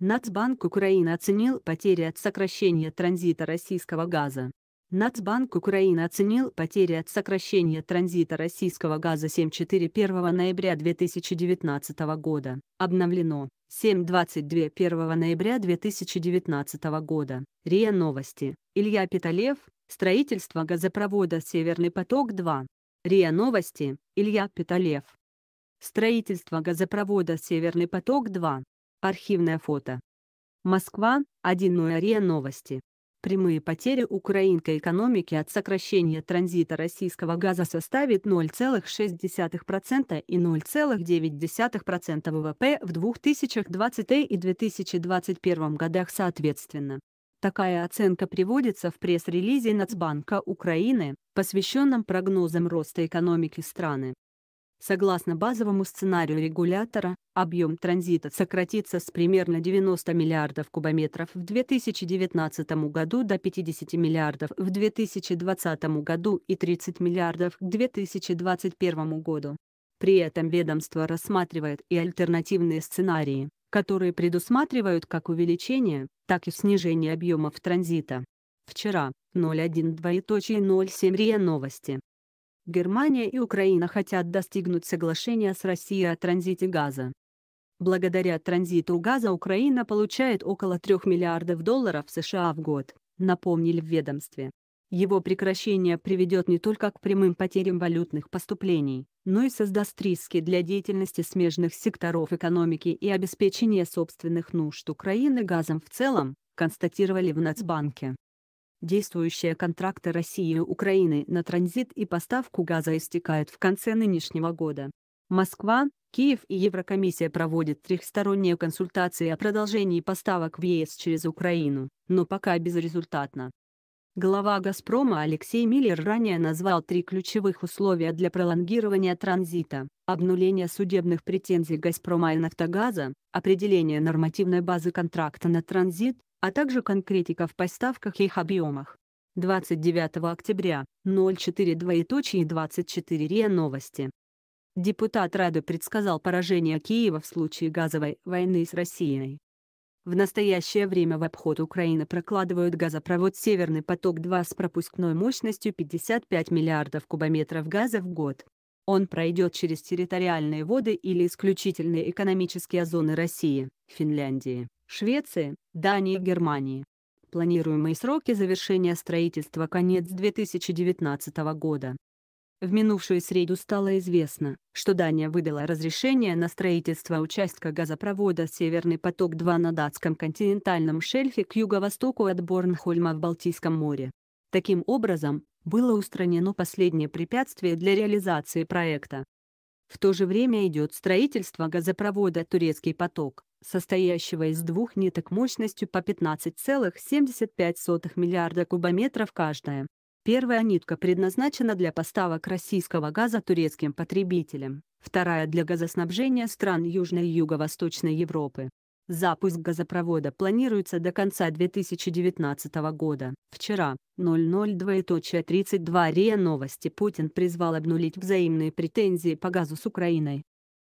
Нацбанк Украины оценил потери от сокращения транзита российского газа. Нацбанк Украины оценил потери от сокращения транзита российского газа 7.4.1 ноября 2019 года. Обновлено 7.22.1 ноября 2019 года. РИА Новости. Илья Питалев. Строительство газопровода «Северный поток-2». РИА Новости. Илья Питалев. Строительство газопровода «Северный поток-2». Архивное фото. Москва, 1 РИА Новости. Прямые потери украинской экономики от сокращения транзита российского газа составит 0,6% и 0,9% ВВП в 2020 и 2021 годах соответственно. Такая оценка приводится в пресс-релизе Нацбанка Украины, посвященном прогнозам роста экономики страны. Согласно базовому сценарию регулятора, объем транзита сократится с примерно 90 миллиардов кубометров в 2019 году до 50 миллиардов в 2020 году и 30 миллиардов к 2021 году. При этом ведомство рассматривает и альтернативные сценарии, которые предусматривают как увеличение, так и снижение объемов транзита. Вчера, 01.2.07 РИА Новости. Германия и Украина хотят достигнуть соглашения с Россией о транзите газа. Благодаря транзиту газа Украина получает около 3 миллиардов долларов США в год, напомнили в ведомстве. Его прекращение приведет не только к прямым потерям валютных поступлений, но и создаст риски для деятельности смежных секторов экономики и обеспечения собственных нужд Украины газом в целом, констатировали в Нацбанке. Действующие контракты России и Украины на транзит и поставку газа истекают в конце нынешнего года. Москва, Киев и Еврокомиссия проводят трехсторонние консультации о продолжении поставок в ЕС через Украину, но пока безрезультатно. Глава «Газпрома» Алексей Миллер ранее назвал три ключевых условия для пролонгирования транзита – обнуление судебных претензий «Газпрома» и «Нафтогаза», определение нормативной базы контракта на транзит, а также конкретика в поставках и их объемах. 29 октября, 04.24 РИА Новости. Депутат Рады предсказал поражение Киева в случае газовой войны с Россией. В настоящее время в обход Украины прокладывают газопровод «Северный поток-2» с пропускной мощностью 55 миллиардов кубометров газа в год. Он пройдет через территориальные воды или исключительные экономические зоны России, Финляндии, Швеции, Дании и Германии. Планируемые сроки завершения строительства – конец 2019 года. В минувшую среду стало известно, что Дания выдала разрешение на строительство участка газопровода «Северный поток-2» на датском континентальном шельфе к юго-востоку от Борнхольма в Балтийском море. Таким образом, было устранено последнее препятствие для реализации проекта. В то же время идет строительство газопровода «Турецкий поток», состоящего из двух ниток мощностью по 15,75 миллиарда кубометров каждая. Первая нитка предназначена для поставок российского газа турецким потребителям, вторая – для газоснабжения стран Южной и Юго-Восточной Европы. Запуск газопровода планируется до конца 2019 года. Вчера, 00.32 РИА Новости Путин призвал обнулить взаимные претензии по газу с Украиной.